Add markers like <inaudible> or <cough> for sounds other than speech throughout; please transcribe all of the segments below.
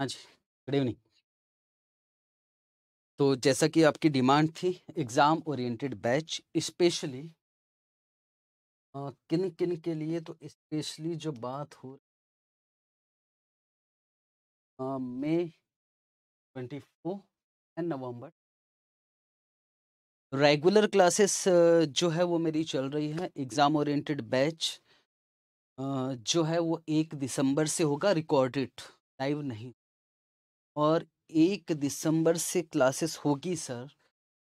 हाँ जी good evening तो जैसा कि आपकी डिमांड थी एग्ज़ाम ओरिएंटेड बैच स्पेशली किन किन के लिए तो स्पेशली जो बात हो May twenty four and November regular classes जो है वो मेरी चल रही है एग्ज़ाम ओरिएंटेड बैच जो है वो एक दिसंबर से होगा रिकॉर्डेड लाइव नहीं और एक दिसंबर से क्लासेस होगी सर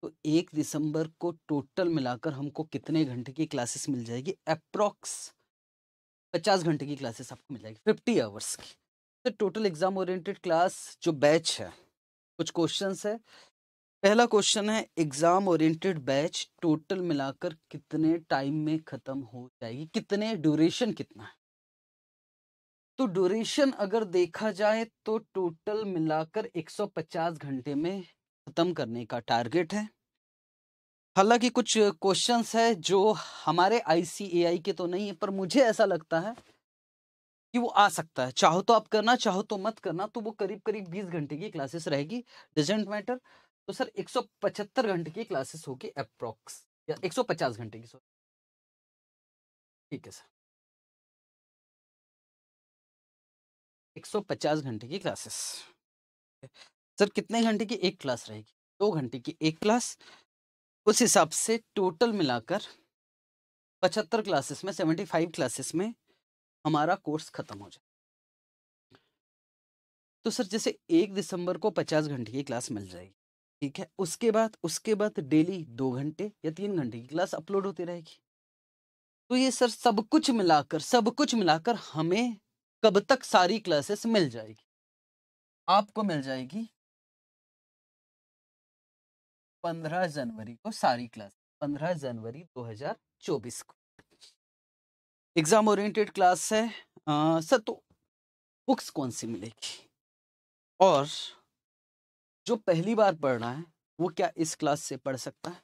तो एक दिसंबर को टोटल मिलाकर हमको कितने घंटे की क्लासेस मिल जाएगी अप्रॉक्स पचास घंटे की क्लासेस आपको मिल जाएगी फिफ्टी आवर्स की तो टोटल एग्जाम ओरिएंटेड क्लास जो बैच है कुछ क्वेश्चंस है पहला क्वेश्चन है एग्जाम ओरिएंटेड बैच टोटल मिलाकर कितने टाइम में खत्म हो जाएगी कितने ड्यूरेशन कितना है तो ड्यूरेशन अगर देखा जाए तो टोटल मिलाकर 150 घंटे में खत्म करने का टारगेट है हालांकि कुछ क्वेश्चंस है जो हमारे आईसीएआई के तो नहीं है पर मुझे ऐसा लगता है कि वो आ सकता है चाहो तो आप करना चाहो तो मत करना तो वो करीब करीब 20 घंटे की क्लासेस रहेगी डजेंट मैटर तो सर 175 घंटे की क्लासेस होगी अप्रोक्स या 150 घंटे की ठीक है सर 150 घंटे की क्लासेस सर कितने घंटे की एक क्लास रहेगी दो घंटे की एक क्लास उस हिसाब से टोटल मिलाकर पचहत्तर क्लासेस में सेवेंटी फाइव क्लासेस में हमारा कोर्स खत्म हो जाए तो सर जैसे एक दिसंबर को पचास घंटे की क्लास मिल जाएगी ठीक है उसके बाद उसके बाद डेली दो घंटे या तीन घंटे की क्लास अपलोड होती रहेगी तो ये सर सब कुछ मिलाकर सब कुछ मिलाकर हमें कब तक सारी क्लासेस मिल जाएगी आपको मिल जाएगी पंद्रह जनवरी को सारी क्लास पंद्रह जनवरी 2024 को एग्जाम ओरिएंटेड क्लास है सर तो बुक्स कौन सी मिलेगी और जो पहली बार पढ़ रहा है वो क्या इस क्लास से पढ़ सकता है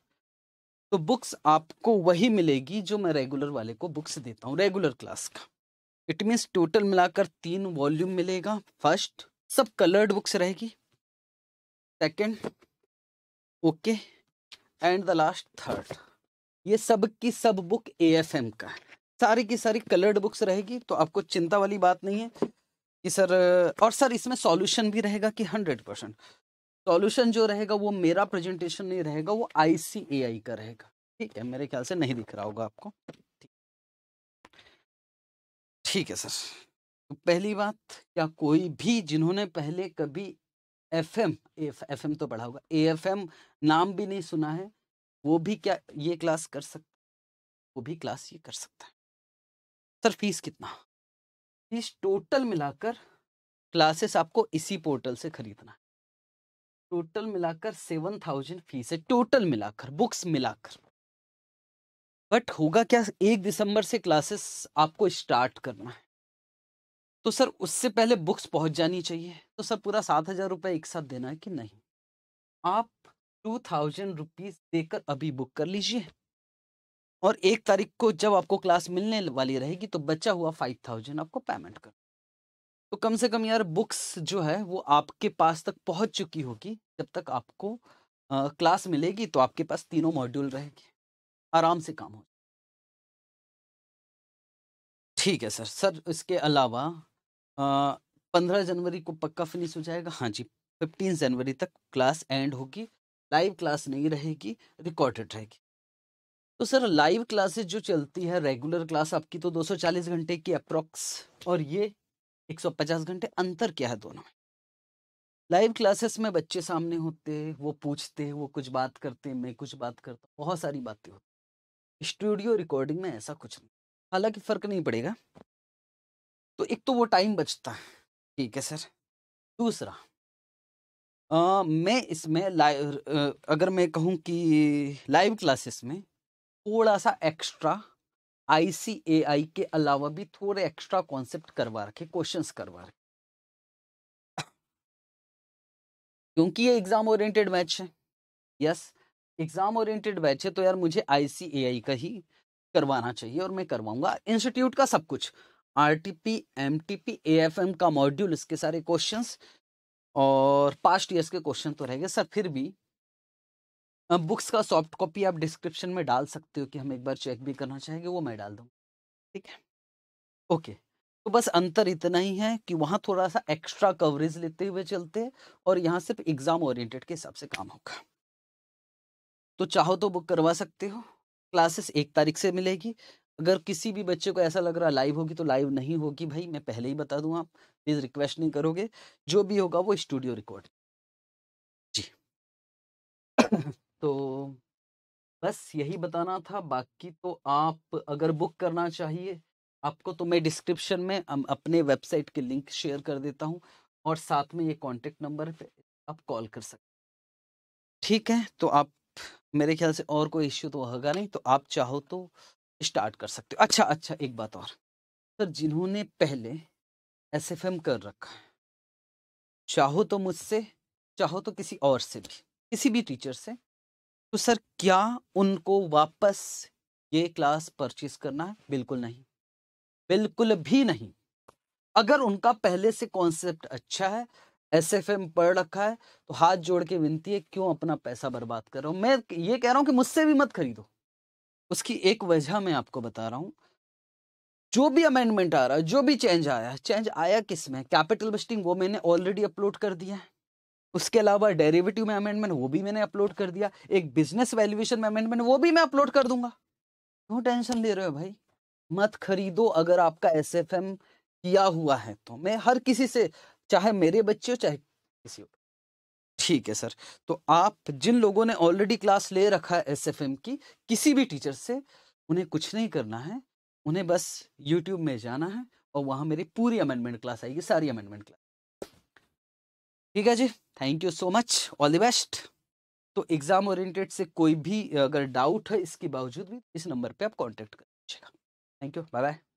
तो बुक्स आपको वही मिलेगी जो मैं रेगुलर वाले को बुक्स देता हूँ रेगुलर क्लास का इट मीन्स टोटल मिलाकर तीन वॉल्यूम मिलेगा फर्स्ट सब कलर्ड बुक्स रहेगी second okay and the last third ये सब की सब बुक ए एफ एम का है सारी की सारी कलर्ड बुक्स रहेगी तो आपको चिंता वाली बात नहीं है कि सर और सर इसमें सॉल्यूशन भी रहेगा कि हंड्रेड परसेंट सॉल्यूशन जो रहेगा वो मेरा प्रेजेंटेशन नहीं रहेगा वो आई सी ए आई का रहेगा ठीक है मेरे ख्याल से नहीं दिख रहा होगा आपको ठीक है सर तो पहली बात क्या कोई भी जिन्होंने पहले कभी एफ एम एफ एम तो पढ़ा होगा ए एफ एम नाम भी नहीं सुना है वो भी क्या ये क्लास कर सकता वो भी क्लास ये कर सकता है सर फीस कितना फीस टोटल मिलाकर क्लासेस आपको इसी पोर्टल से खरीदना है टोटल मिलाकर सेवन थाउजेंड फीस है टोटल मिलाकर बुक्स मिलाकर बट होगा क्या एक दिसंबर से क्लासेस आपको स्टार्ट करना है तो सर उससे पहले बुक्स पहुंच जानी चाहिए तो सर पूरा सात हजार रुपये एक साथ देना है कि नहीं आप टू थाउजेंड रुपीज देकर अभी बुक कर लीजिए और एक तारीख को जब आपको क्लास मिलने वाली रहेगी तो बचा हुआ फाइव थाउजेंड आपको पेमेंट कर तो कम से कम यार बुक्स जो है वो आपके पास तक पहुंच चुकी होगी जब तक आपको आ, क्लास मिलेगी तो आपके पास तीनों मॉड्यूल रहेंगे आराम से काम हो ठीक है सर सर इसके अलावा पंद्रह जनवरी को पक्का फिनिश हो जाएगा हाँ जी फिफ्टीन जनवरी तक क्लास एंड होगी लाइव क्लास नहीं रहेगी रिकॉर्डेड रहेगी तो सर लाइव क्लासेस जो चलती है रेगुलर क्लास आपकी तो 240 घंटे की अप्रोक्स और ये 150 घंटे अंतर क्या है दोनों में लाइव क्लासेस में बच्चे सामने होते वो पूछते वो कुछ बात करते मैं कुछ बात करता बहुत सारी बातें होती स्टूडियो रिकॉर्डिंग में ऐसा कुछ नहीं हालांकि फ़र्क नहीं पड़ेगा तो एक तो वो टाइम बचता है ठीक है सर दूसरा आ, मैं इसमें अगर मैं कहूँ कि लाइव क्लासेस में थोड़ा सा एक्स्ट्रा आईसीएआई के अलावा भी थोड़े एक्स्ट्रा कॉन्सेप्ट करवा रखे क्वेश्चंस करवा रखे क्योंकि ये एग्जाम ओरिएंटेड मैच है यस एग्जाम ओरिएंटेड बैच है तो यार मुझे आईसीएआई का ही करवाना चाहिए और मैं करवाऊंगा इंस्टीट्यूट का सब कुछ R T P M T P A F M का मॉड्यूल इसके सारे क्वेश्चंस और पास्ट ईयर्स के क्वेश्चन तो रहेंगे सर फिर भी बुक्स का सॉफ्ट कॉपी आप डिस्क्रिप्शन में डाल सकते हो कि हम एक बार चेक भी करना चाहेंगे वो मैं डाल दूँ ठीक है ओके तो बस अंतर इतना ही है कि वहाँ थोड़ा सा एक्स्ट्रा कवरेज लेते हुए चलते और यहाँ सिर्फ एग्ज़ाम ओरिएंटेड के हिसाब से काम होगा तो चाहो तो बुक करवा सकते हो क्लासेस एक तारीख से मिलेगी अगर किसी भी बच्चे को ऐसा लग रहा लाइव होगी तो लाइव नहीं होगी भाई मैं पहले ही बता दूं आप प्लीज़ रिक्वेस्ट नहीं करोगे जो भी होगा वो स्टूडियो रिकॉर्ड जी <coughs> तो बस यही बताना था बाकी तो आप अगर बुक करना चाहिए आपको तो मैं डिस्क्रिप्शन में अपने वेबसाइट के लिंक शेयर कर देता हूँ और साथ में ये कॉन्टेक्ट नंबर पे आप कॉल कर सकते ठीक है तो आप मेरे ख्याल से और कोई इश्यू तो होगा नहीं तो आप चाहो तो स्टार्ट कर सकते हो अच्छा अच्छा एक बात और सर जिन्होंने पहले एस कर रखा है चाहो तो मुझसे चाहो तो किसी और से भी किसी भी टीचर से तो सर क्या उनको वापस ये क्लास परचेज करना है बिल्कुल नहीं बिल्कुल भी नहीं अगर उनका पहले से कॉन्सेप्ट अच्छा है एस एफ एम पढ़ रखा है तो हाथ जोड़ के विनती है क्यों अपना पैसा बर्बाद कर रहा हूँ मैं ये कह रहा हूँ कि मुझसे भी मत खरीदो उसकी एक वजह मैं आपको बता रहा हूँ जो भी अमेंडमेंट आ रहा है जो भी चेंज आया है चेंज आया किस में कैपिटल बस्टिंग वो मैंने ऑलरेडी अपलोड कर दिया है उसके अलावा डेरिवेटिव में अमेंडमेंट वो भी मैंने अपलोड कर दिया एक बिजनेस वैल्यूएशन में अमेंडमेंट वो भी मैं अपलोड कर दूंगा क्यों तो टेंशन दे रहे हो भाई मत खरीदो अगर आपका एस किया हुआ है तो मैं हर किसी से चाहे मेरे बच्चे हो चाहे किसी और ठीक है सर तो आप जिन लोगों ने ऑलरेडी क्लास ले रखा है एस की किसी भी टीचर से उन्हें कुछ नहीं करना है उन्हें बस यूट्यूब में जाना है और वहां मेरी पूरी अमेंडमेंट क्लास आएगी सारी अमेंडमेंट क्लास ठीक है जी thank you so much all the best तो एग्जाम ओरिएंटेड से कोई भी अगर डाउट है इसके बावजूद भी इस नंबर पे आप कांटेक्ट कर लीजिएगा थैंक यू बाय बाय